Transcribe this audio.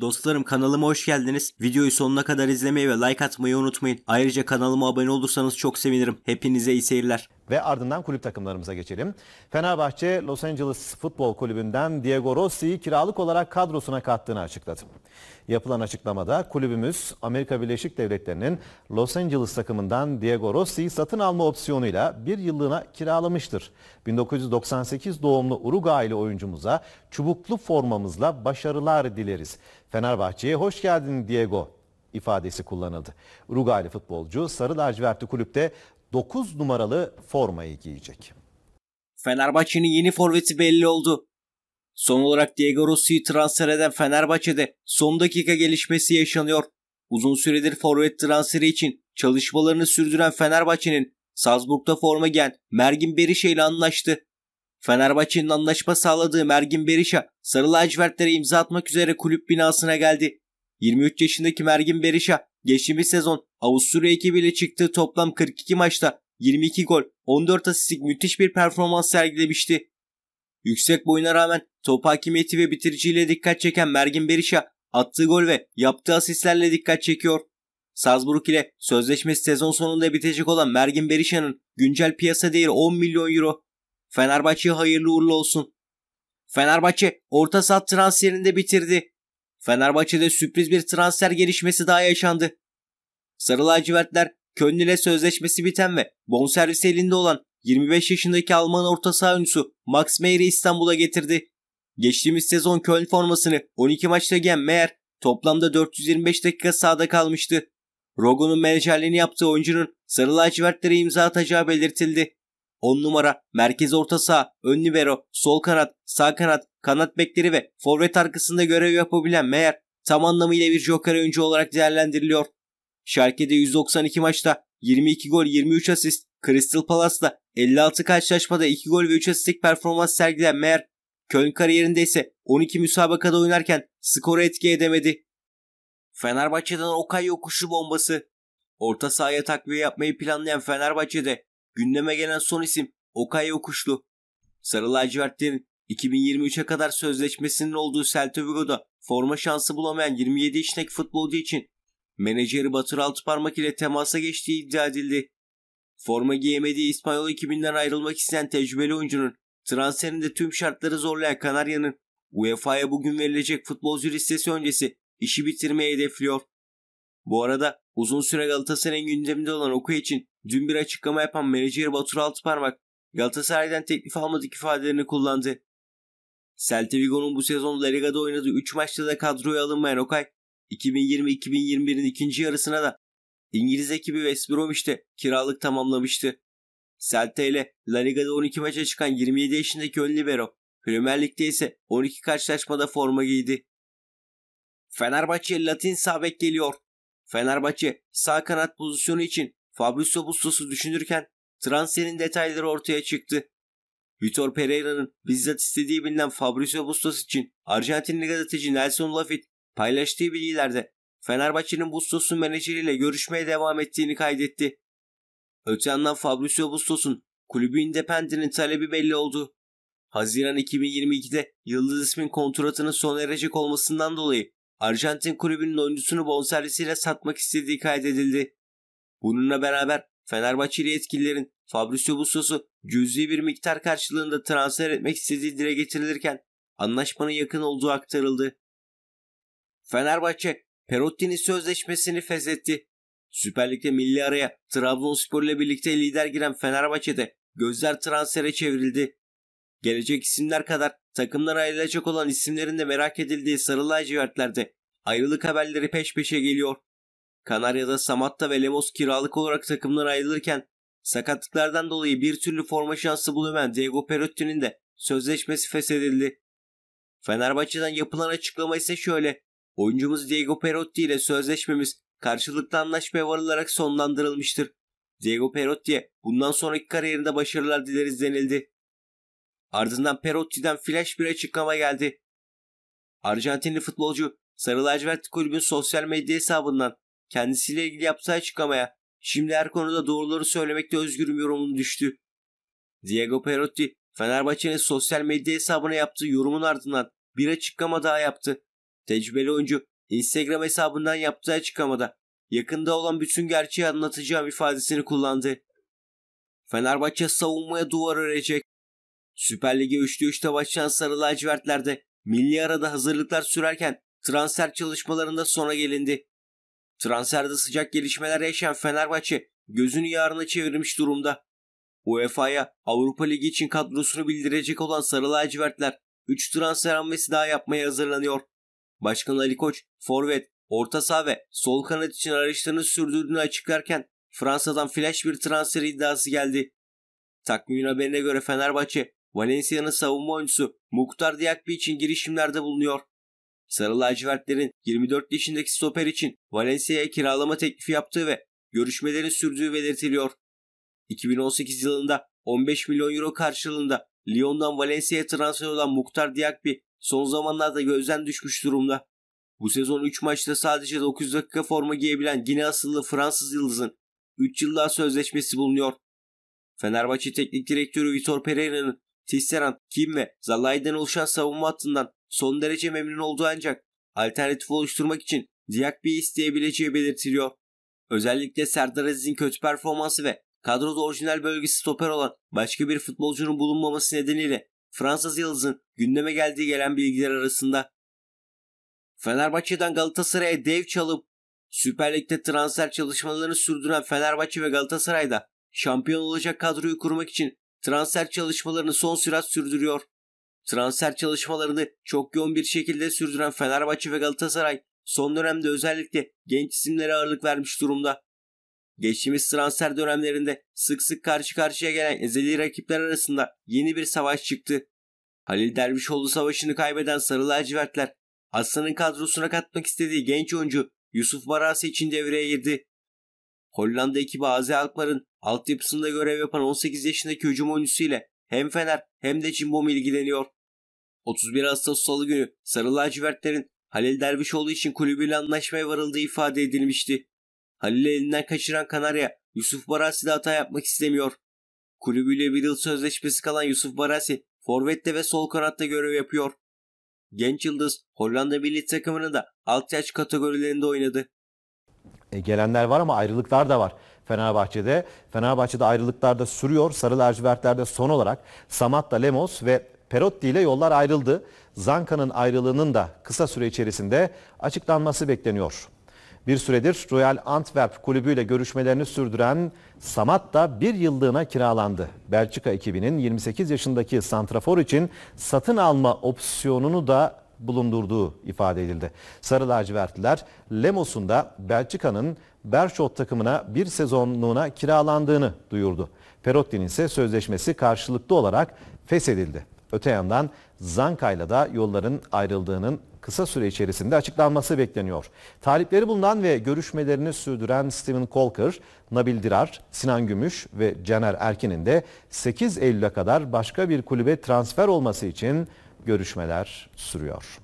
Dostlarım kanalıma hoş geldiniz. Videoyu sonuna kadar izlemeyi ve like atmayı unutmayın. Ayrıca kanalıma abone olursanız çok sevinirim. Hepinize iyi seyirler ve ardından kulüp takımlarımıza geçelim. Fenerbahçe Los Angeles Futbol Kulübü'nden Diego Rossi'yi kiralık olarak kadrosuna kattığını açıkladı. Yapılan açıklamada kulübümüz Amerika Birleşik Devletleri'nin Los Angeles takımından Diego Rossi'yi satın alma opsiyonuyla bir yıllığına kiralamıştır. 1998 doğumlu Uruguaylı oyuncumuza çubuklu formamızla başarılar dileriz. Fenerbahçe'ye hoş geldin Diego ifadesi kullanıldı. Uruguaylı futbolcu Sarı Lacivertli kulüpte 9 numaralı formayı giyecek. Fenerbahçe'nin yeni forveti belli oldu. Son olarak Diego Rossi'yi transfer eden Fenerbahçe'de son dakika gelişmesi yaşanıyor. Uzun süredir forvet transferi için çalışmalarını sürdüren Fenerbahçe'nin Salzburg'da forma giyen Mergin Berişe ile anlaştı. Fenerbahçe'nin anlaşma sağladığı Mergin Berişe, sarı lacivertlere imza atmak üzere kulüp binasına geldi. 23 yaşındaki Mergin Berişe, Geçtiğimiz sezon Avusturya ekibiyle çıktığı toplam 42 maçta 22 gol, 14 asistlik müthiş bir performans sergilemişti. Yüksek boyuna rağmen top hakimiyeti ve bitiriciyle dikkat çeken Mergin Berisha attığı gol ve yaptığı asistlerle dikkat çekiyor. Salzburg ile sözleşmesi sezon sonunda bitecek olan Mergin Berisha'nın güncel piyasa değeri 10 milyon euro. Fenerbahçe'ye hayırlı uğurlu olsun. Fenerbahçe orta saat transferinde bitirdi. Fenerbahçe'de sürpriz bir transfer gelişmesi daha yaşandı. Sarı lacivertler Köln ile sözleşmesi biten ve bonservisi elinde olan 25 yaşındaki Alman orta saha oyuncusu Max Meyer'i İstanbul'a getirdi. Geçtiğimiz sezon Köln formasını 12 maçta giyen Meyer toplamda 425 dakika sahada kalmıştı. Rogo'nun menajerliğini yaptığı oyuncunun sarı lacivertlere imza atacağı belirtildi. 10 numara, merkez orta saha, ön libero, sol kanat, sağ kanat, kanat bekleri ve forvet arkasında görev yapabilen Meyer tam anlamıyla bir joker oyuncu olarak değerlendiriliyor. Şarkede 192 maçta 22 gol 23 asist, Crystal Palace'da 56 karşılaşmada 2 gol ve 3 asistlik performans sergilen Meyer, Köln kariyerinde ise 12 müsabakada oynarken skoru etki edemedi. Fenerbahçe'den Okay yokuşu bombası. Orta sahaya takviye yapmayı planlayan Fenerbahçe'de gündeme gelen son isim Okay Okuşlu. Sarı lacivertlerin 2023'e kadar sözleşmesinin olduğu Celta forma şansı bulamayan 27 yaşındaki futbolcu için menajeri Batur Altıparmak ile temasa geçtiği iddia edildi. Forma giyemediği İspanyol ekibinden ayrılmak isteyen tecrübeli oyuncunun transferinde tüm şartları zorlayan Kanarya'nın UEFA'ya bugün verilecek futbolcu listesi öncesi işi bitirmeyi hedefliyor. Bu arada Uzun süre Galatasaray'ın gündeminde olan Oku için dün bir açıklama yapan menajeri Batur Altıparmak Galatasaray'dan teklif almadık ifadelerini kullandı. Celta Vigo'nun bu sezon La Liga'da oynadığı 3 maçta da kadroya alınmayan Okay, 2020-2021'in ikinci yarısına da İngiliz ekibi West Bromwich'te kiralık tamamlamıştı. Celta ile La Liga'da 12 maça çıkan 27 yaşındaki ön libero, Premier Lig'de ise 12 karşılaşmada forma giydi. Fenerbahçe Latin Sabek geliyor. Fenerbahçe sağ kanat pozisyonu için Fabrizio Bustos'u düşünürken transferin detayları ortaya çıktı. Vitor Pereira'nın bizzat istediği bilinen Fabrizio Bustos için Arjantinli gazeteci Nelson Lafit paylaştığı bilgilerde Fenerbahçe'nin Bustos'un menajeriyle görüşmeye devam ettiğini kaydetti. Öte yandan Fabrizio Bustos'un kulübü Independient'in talebi belli oldu. Haziran 2022'de Yıldız ismin kontratının sona erecek olmasından dolayı Arjantin kulübünün oyuncusunu bonservisiyle satmak istediği kaydedildi. Bununla beraber Fenerbahçeli yetkililerin Fabrizio Bussos'u cüzi bir miktar karşılığında transfer etmek istediği dile getirilirken anlaşmanın yakın olduğu aktarıldı. Fenerbahçe Perotti'nin sözleşmesini feshetti. Süper Lig'de milli araya Trabzonspor ile birlikte lider giren Fenerbahçe'de gözler transfere çevrildi. Gelecek isimler kadar takımdan ayrılacak olan isimlerin de merak edildiği sarı lacivertlerde ayrılık haberleri peş peşe geliyor. Kanarya'da Samatta ve Lemos kiralık olarak takımdan ayrılırken sakatlıklardan dolayı bir türlü forma şansı bulamayan Diego Perotti'nin de sözleşmesi feshedildi. Fenerbahçe'den yapılan açıklama ise şöyle. Oyuncumuz Diego Perotti ile sözleşmemiz karşılıklı anlaşmaya varılarak sonlandırılmıştır. Diego Perotti'ye bundan sonraki kariyerinde başarılar dileriz denildi. Ardından Perotti'den flash bir açıklama geldi. Arjantinli futbolcu Sarı Lacivert Kulübü'nün sosyal medya hesabından kendisiyle ilgili yaptığı açıklamaya şimdi her konuda doğruları söylemekte özgürüm yorumun düştü. Diego Perotti Fenerbahçe'nin sosyal medya hesabına yaptığı yorumun ardından bir açıklama daha yaptı. Tecrübeli oyuncu Instagram hesabından yaptığı açıklamada yakında olan bütün gerçeği anlatacağım ifadesini kullandı. Fenerbahçe savunmaya duvar örecek. Süper Lig'e üçlü üçte başlayan Sarı Lacivertler'de milli arada hazırlıklar sürerken transfer çalışmalarında sona gelindi. Transferde sıcak gelişmeler yaşayan Fenerbahçe gözünü yarına çevirmiş durumda. UEFA'ya Avrupa Ligi için kadrosunu bildirecek olan Sarı Lacivertler 3 transfer hamlesi daha yapmaya hazırlanıyor. Başkan Ali Koç, forvet, orta saha ve sol kanat için arayışlarını sürdürdüğünü açıklarken Fransa'dan flash bir transfer iddiası geldi. Takvimin haberine göre Fenerbahçe Valencia'nın savunma oyuncusu Muktar Diakby için girişimlerde bulunuyor. Sarı lacivertlerin 24 yaşındaki stoper için Valencia'ya kiralama teklifi yaptığı ve görüşmelerin sürdüğü belirtiliyor. 2018 yılında 15 milyon euro karşılığında Lyon'dan Valencia'ya transfer olan Muktar Diakby son zamanlarda gözden düşmüş durumda. Bu sezon 3 maçta sadece 9 dakika forma giyebilen Gine asıllı Fransız yıldızın 3 yıl daha sözleşmesi bulunuyor. Fenerbahçe Teknik Direktörü Vitor Pereira'nın Tisserand, Kim ve Zalai'den oluşan savunma hattından son derece memnun oldu ancak alternatif oluşturmak için Diakby'i isteyebileceği belirtiliyor. Özellikle Serdar Aziz'in kötü performansı ve kadroda orijinal bölgesi stoper olan başka bir futbolcunun bulunmaması nedeniyle Fransız Yıldız'ın gündeme geldiği gelen bilgiler arasında. Fenerbahçe'den Galatasaray'a dev çalıp Süper Lig'de transfer çalışmalarını sürdüren Fenerbahçe ve Galatasaray'da şampiyon olacak kadroyu kurmak için transfer çalışmalarını son sürat sürdürüyor. Transfer çalışmalarını çok yoğun bir şekilde sürdüren Fenerbahçe ve Galatasaray son dönemde özellikle genç isimlere ağırlık vermiş durumda. Geçtiğimiz transfer dönemlerinde sık sık karşı karşıya gelen ezeli rakipler arasında yeni bir savaş çıktı. Halil Dervişoğlu savaşını kaybeden Sarı Lacivertler, Aslan'ın kadrosuna katmak istediği genç oyuncu Yusuf Barası için devreye girdi. Hollanda ekibi Azi Alkmaar'ın altyapısında görev yapan 18 yaşındaki hücum oyuncusuyla hem Fener hem de Cimbom ilgileniyor. 31 Ağustos Salı günü Sarı Lacivertlerin Halil Dervişoğlu için kulübüyle anlaşmaya varıldığı ifade edilmişti. Halil'i elinden kaçıran Kanarya, Yusuf Barasi'de hata yapmak istemiyor. Kulübüyle bir yıl sözleşmesi kalan Yusuf Barasi, forvette ve sol kanatta görev yapıyor. Genç Yıldız, Hollanda milli takımını da alt yaş kategorilerinde oynadı. E, gelenler var ama ayrılıklar da var. Fenerbahçe'de. Fenerbahçe'de ayrılıklar da sürüyor. Sarı lacivertlerde son olarak Samatta Lemos ve Perotti ile yollar ayrıldı. Zanka'nın ayrılığının da kısa süre içerisinde açıklanması bekleniyor. Bir süredir Royal Antwerp kulübüyle görüşmelerini sürdüren Samat da bir yıllığına kiralandı. Belçika ekibinin 28 yaşındaki Santrafor için satın alma opsiyonunu da bulundurduğu ifade edildi. Sarı lacivertliler Lemos'un da Belçika'nın Berchot takımına bir sezonluğuna kiralandığını duyurdu. Perotti'nin ise sözleşmesi karşılıklı olarak feshedildi. Öte yandan Zanka'yla da yolların ayrıldığının kısa süre içerisinde açıklanması bekleniyor. Talipleri bulunan ve görüşmelerini sürdüren Steven Colker, Nabil Dirar, Sinan Gümüş ve Caner Erkin'in de 8 Eylül'e kadar başka bir kulübe transfer olması için görüşmeler sürüyor.